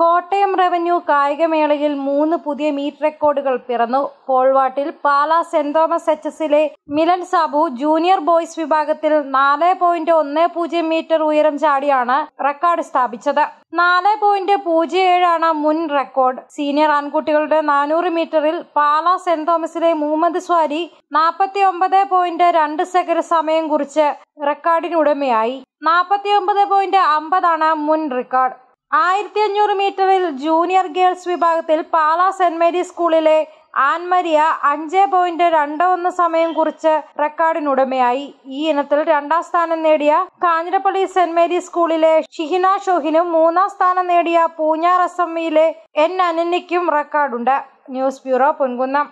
Kottayam revenue കായികമേളയിൽ മൂന്ന് പുതിയ meet റെക്കോർഡുകൾ പിറന്നു പോൾവാട്ടിൽ പാല സെന്റ് തോമസ് എച്ച് എസിലെ മിലൻ സാബു ജൂനിയർ ബോയ്സ് വിഭാഗത്തിൽ നാല് പോയിന്റ് ഒന്ന് പൂജ്യം മീറ്റർ ഉയരം ചാടിയാണ് റെക്കോർഡ് സ്ഥാപിച്ചത് നാല് പോയിന്റ് പൂജ്യം ഏഴാണ് മുൻ റെക്കോർഡ് സീനിയർ ആൺകുട്ടികളുടെ നാനൂറ് മീറ്ററിൽ പാല സെന്റ് തോമസിലെ മുഹമ്മദ് സ്വാരി നാൽപ്പത്തി ഒമ്പത് പോയിന്റ് രണ്ട് സെക്കൻഡ് സമയം കുറിച്ച് റെക്കോർഡിനുടമയായി നാൽപ്പത്തി ഒമ്പത് പോയിന്റ് അമ്പതാണ് മുൻ റെക്കോർഡ് ആയിരത്തി അഞ്ഞൂറ് മീറ്ററിൽ ജൂനിയർ ഗേൾസ് വിഭാഗത്തിൽ പാലാ സെന്റ് മേരി സ്കൂളിലെ ആൻമരിയ അഞ്ച് പോയിന്റ് രണ്ട് ഒന്ന് സമയം കുറിച്ച് റെക്കോർഡിനുടമയായി ഈ ഇനത്തിൽ രണ്ടാം സ്ഥാനം നേടിയ കാഞ്ഞിരപ്പള്ളി സെന്റ് മേരി സ്കൂളിലെ ഷിഹിന ഷോഹിനും മൂന്നാം സ്ഥാനം നേടിയ പൂഞ്ഞാർ അസംബിയിലെ എൻ അനന്യയ്ക്കും റെക്കോർഡുണ്ട് ന്യൂസ് ബ്യൂറോ പൊൻകുന്നം